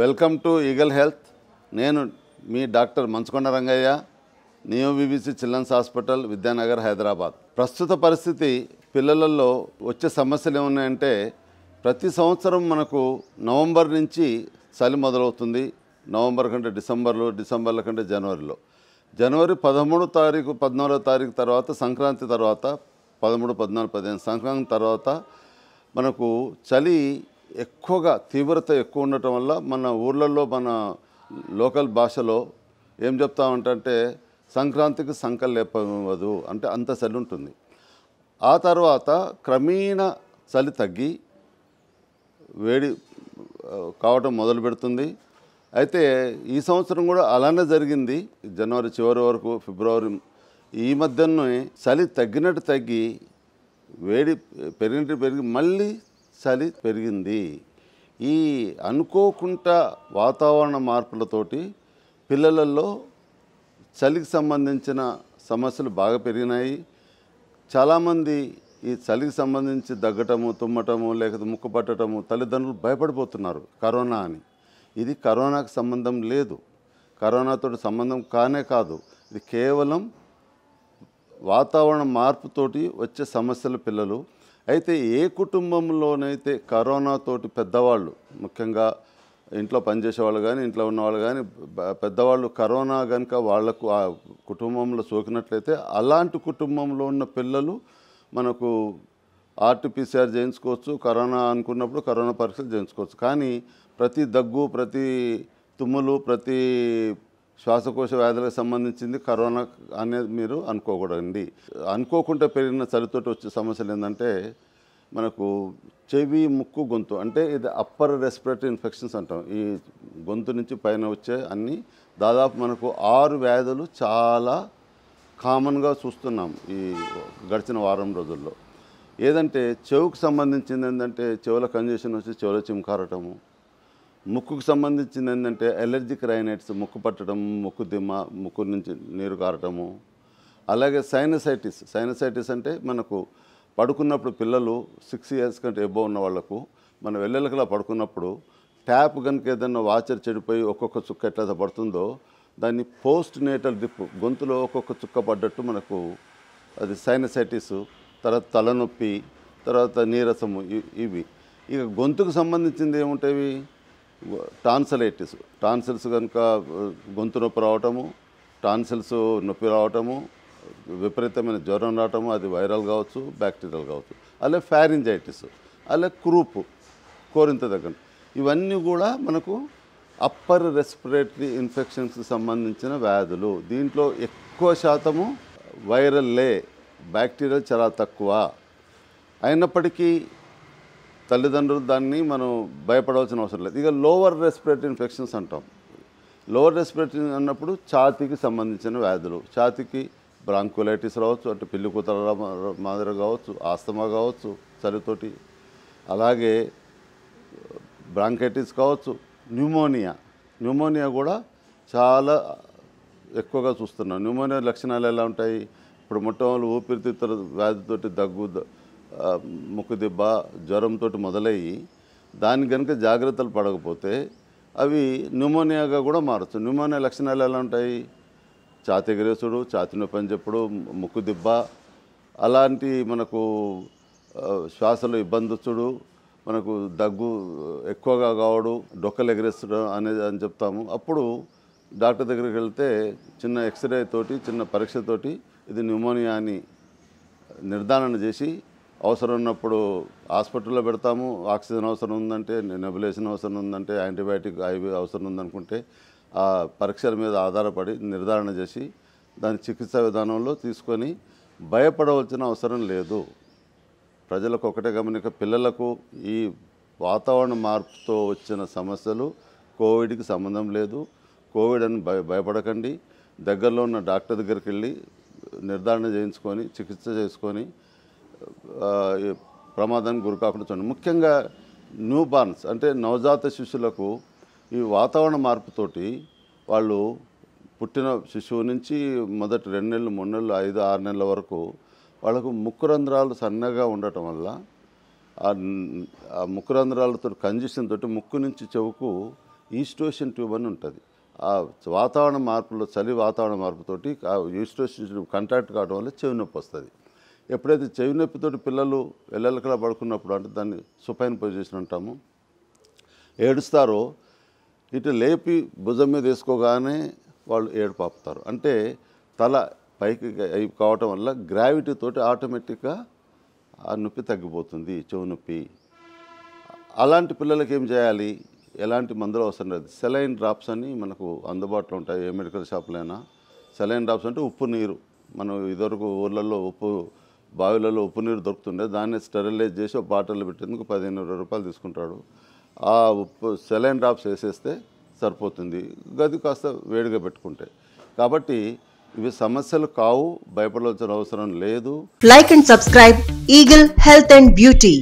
welcome to Eagle health నేను మీ doctor Manchukonda Rangaiah Neo BBC children's hospital Vidyanagar Hyderabad ప్రస్తుత పరిస్థితి పిల్లలలో వచ్చే సమస్యలు ఏమున్నాయంటే ప్రతి సంవత్సరం మనకు నవంబర్ నుంచి చలి మొదలవుతుంది నవంబర్ కంటే డిసెంబర్లో డిసెంబర్ల కంటే జనవరిలో జనవరి పదమూడు తారీఖు పద్నాలుగో తారీఖు తర్వాత సంక్రాంతి తర్వాత పదమూడు పద్నాలుగు పదిహేను సంక్రాంతి తర్వాత మనకు చలి ఎక్కువగా తీవ్రత ఎక్కువ ఉండటం వల్ల మన ఊర్లలో మన లోకల్ భాషలో ఏం చెప్తా ఉంటే సంక్రాంతికి సంకల్పవదు అంటే అంత చలి ఉంటుంది ఆ తర్వాత క్రమేణ చలి తగ్గి వేడి కావటం మొదలు పెడుతుంది అయితే ఈ సంవత్సరం కూడా అలానే జరిగింది జనవరి చివరి వరకు ఫిబ్రవరి ఈ మధ్యనే చలి తగ్గినట్టు తగ్గి వేడి పెరిగినట్టు పెరిగి మళ్ళీ చలి పెరిగింది ఈ అనుకోకుండా వాతావరణ మార్పులతోటి పిల్లలలో చలికి సంబంధించిన సమస్యలు బాగా పెరిగినాయి చాలామంది ఈ చలికి సంబంధించి దగ్గటము తుమ్మటము లేకపోతే ముక్కు పట్టడము తల్లిదండ్రులు భయపడిపోతున్నారు కరోనా అని ఇది కరోనాకు సంబంధం లేదు కరోనాతో సంబంధం కానే కాదు ఇది కేవలం వాతావరణ మార్పుతోటి వచ్చే సమస్యలు పిల్లలు అయితే ఏ కుటుంబంలోనైతే కరోనాతోటి పెద్దవాళ్ళు ముఖ్యంగా ఇంట్లో పనిచేసే వాళ్ళు కానీ ఇంట్లో ఉన్నవాళ్ళు కానీ పెద్దవాళ్ళు కరోనా కనుక వాళ్లకు ఆ కుటుంబంలో సోకినట్లయితే అలాంటి కుటుంబంలో ఉన్న పిల్లలు మనకు ఆర్టీపీసీఆర్ చేయించుకోవచ్చు కరోనా అనుకున్నప్పుడు కరోనా పరీక్షలు చేయించుకోవచ్చు కానీ ప్రతి దగ్గు ప్రతి తుమ్ములు ప్రతి శ్వాసకోశ వ్యాధులకు సంబంధించింది కరోనా అనేది మీరు అనుకోకూడదండి అనుకోకుండా పెరిగిన చలితోటి వచ్చే సమస్యలు ఏంటంటే మనకు చెవి ముక్కు గొంతు అంటే ఇది అప్పర్ రెస్పిరేటరీ ఇన్ఫెక్షన్స్ అంటాం ఈ గొంతు నుంచి పైన వచ్చే అన్ని దాదాపు మనకు ఆరు వ్యాధులు చాలా కామన్గా చూస్తున్నాం ఈ గడిచిన వారం రోజుల్లో ఏదంటే చెవుకు సంబంధించింది ఏంటంటే చెవుల కంజెషన్ వచ్చి చెవుల చిమ్కారటము ముక్కుకు సంబంధించింది ఏంటంటే ఎలర్జిక్ రైనైట్స్ ముక్కు పట్టడం ముక్కు దిమ్మ ముక్కు నుంచి నీరు కారటము అలాగే సైనసైటిస్ సైనసైటిస్ అంటే మనకు పడుకున్నప్పుడు పిల్లలు సిక్స్ ఇయర్స్ కంటే ఎబో ఉన్న వాళ్ళకు మనం వెళ్ళలకలా పడుకున్నప్పుడు ట్యాప్ కనుక ఏదైనా వాచర్ చెడిపోయి ఒక్కొక్క చుక్క ఎట్లా పడుతుందో దాన్ని పోస్ట్ నేటల్ డిప్ గొంతులో ఒక్కొక్క చుక్క పడ్డట్టు మనకు అది సైనసైటిస్ తర్వాత తలనొప్పి తర్వాత నీరసము ఇవి ఇక గొంతుకు సంబంధించింది ఏముంటాయి టాన్సలైటిస్ టాన్సిల్స్ కనుక గొంతు నొప్పి రావటము టాన్సిల్స్ నొప్పి రావటము విపరీతమైన జ్వరం రావటము అది వైరల్ కావచ్చు బ్యాక్టీరియల్ కావచ్చు అలాగే ఫ్యారింజైటిస్ అలాగే క్రూప్ కోరింత దగ్గర ఇవన్నీ కూడా మనకు అప్పర్ రెస్పిరేటరీ ఇన్ఫెక్షన్స్కి సంబంధించిన వ్యాధులు దీంట్లో ఎక్కువ శాతము వైరల్లే బ్యాక్టీరియల్ చాలా తక్కువ అయినప్పటికీ తల్లిదండ్రులు దాన్ని మనం భయపడవలసిన అవసరం లేదు ఇక లోవర్ రెస్పిరేటరీ ఇన్ఫెక్షన్స్ అంటాం లోవర్ రెస్పిరేటరీ అన్నప్పుడు ఛాతీకి సంబంధించిన వ్యాధులు ఛాతీకి బ్రాంకులైటిస్ రావచ్చు అంటే పిల్లి కూతల మాదిరి కావచ్చు ఆస్తమా కావచ్చు చలితోటి అలాగే బ్రాంకైటిస్ కావచ్చు న్యూమోనియా న్యూమోనియా కూడా చాలా ఎక్కువగా చూస్తున్నాం న్యూమోనియా లక్షణాలు ఎలా ఉంటాయి ఇప్పుడు మొట్టమొదటి ఊపిరితిత్తుల వ్యాధితోటి దగ్గు ముక్కుదిబ్బ జ్వరంతో మొదలయ్యి దాని కనుక జాగ్రత్తలు పడకపోతే అవి న్యూమోనియాగా కూడా మారచ్చు న్యూమోనియా లక్షణాలు ఎలా ఉంటాయి ఛాతి ఎగరేసుడు ఛాతి నొప్పి అని చెప్పుడు ముక్కు దిబ్బ అలాంటి మనకు శ్వాసలో ఇబ్బంది వచ్చుడు మనకు దగ్గు ఎక్కువగా కావడు డొక్కలు ఎగరేస్తడం అనేది అని చెప్తాము అప్పుడు డాక్టర్ దగ్గరికి వెళ్తే చిన్న ఎక్స్రే తోటి చిన్న పరీక్షతోటి ఇది న్యూమోనియా అని నిర్ధారణ చేసి అవసరం ఉన్నప్పుడు హాస్పిటల్లో పెడతాము ఆక్సిజన్ అవసరం ఉందంటే నెబులేషన్ అవసరం ఉందంటే యాంటీబయాటిక్ ఐవి అవసరం ఉందనుకుంటే ఆ పరీక్షల మీద ఆధారపడి నిర్ధారణ చేసి దాని చికిత్సా విధానంలో తీసుకొని భయపడవలసిన అవసరం లేదు ప్రజలకు ఒకటే గమనిక పిల్లలకు ఈ వాతావరణ మార్పుతో వచ్చిన సమస్యలు కోవిడ్కి సంబంధం లేదు కోవిడ్ అని భయ భయపడకండి దగ్గరలో ఉన్న డాక్టర్ దగ్గరికి వెళ్ళి నిర్ధారణ చేయించుకొని చికిత్స చేసుకొని ప్రమాదానికి గురికాకుండా చూడండి ముఖ్యంగా న్యూ బార్న్స్ అంటే నవజాత శిశువులకు ఈ వాతావరణ మార్పుతోటి వాళ్ళు పుట్టిన శిశువు నుంచి మొదటి రెండు నెలలు మూడు నెలలు ఐదు ఆరు నెలల వరకు వాళ్ళకు ముక్కురంధ్రాలు సన్నగా ఉండటం వల్ల ఆ ముక్కురంధ్రాలతో కంజెషన్ తోటి ముక్కు నుంచి చెవుకు ఈస్టోషన్ ట్యూబ్ అని ఉంటుంది ఆ వాతావరణ మార్పులో చలి వాతావరణ మార్పుతోటి ఈస్టోషన్ ట్యూబ్ కంటాక్ట్ కావడం వల్ల చెవి నొప్పి వస్తుంది ఎప్పుడైతే చెవి నొప్పితోటి పిల్లలు వెళ్ళలకల పడుకున్నప్పుడు అంటే దాన్ని సుపైన్ పొజిషన్ అంటాము ఏడుస్తారో ఇటు లేపి భుజం మీద వేసుకోగానే వాళ్ళు ఏడుపాపుతారు అంటే తల పైకి అయి కావటం వల్ల గ్రావిటీ తోటి ఆటోమేటిక్గా ఆ నొప్పి తగ్గిపోతుంది చెవు నొప్పి అలాంటి పిల్లలకి ఏం చేయాలి ఎలాంటి మందులు అవసరం లేదు సెలైన్ డ్రాప్స్ అని మనకు అందుబాటులో ఉంటాయి ఏ మెడికల్ షాప్లైనా సెలైన్ డ్రాప్స్ అంటే ఉప్పు నీరు మనం ఇదివరకు ఊర్లలో ఉప్పు బావిలలో ఉప్పు నీరు దొరుకుతుండే దాన్ని స్టెరిలైజ్ చేసి ఒక బాటిల్లో పెట్టేందుకు పదిహేను ఇరవై రూపాయలు తీసుకుంటాడు ఆ ఉప్పు సెలైన్ డ్రాప్స్ వేసేస్తే సరిపోతుంది గది కాస్త వేడిగా పెట్టుకుంటే కాబట్టి ఇవి సమస్యలు కావు భయపడవలసిన అవసరం లేదు like and subscribe Eagle health and beauty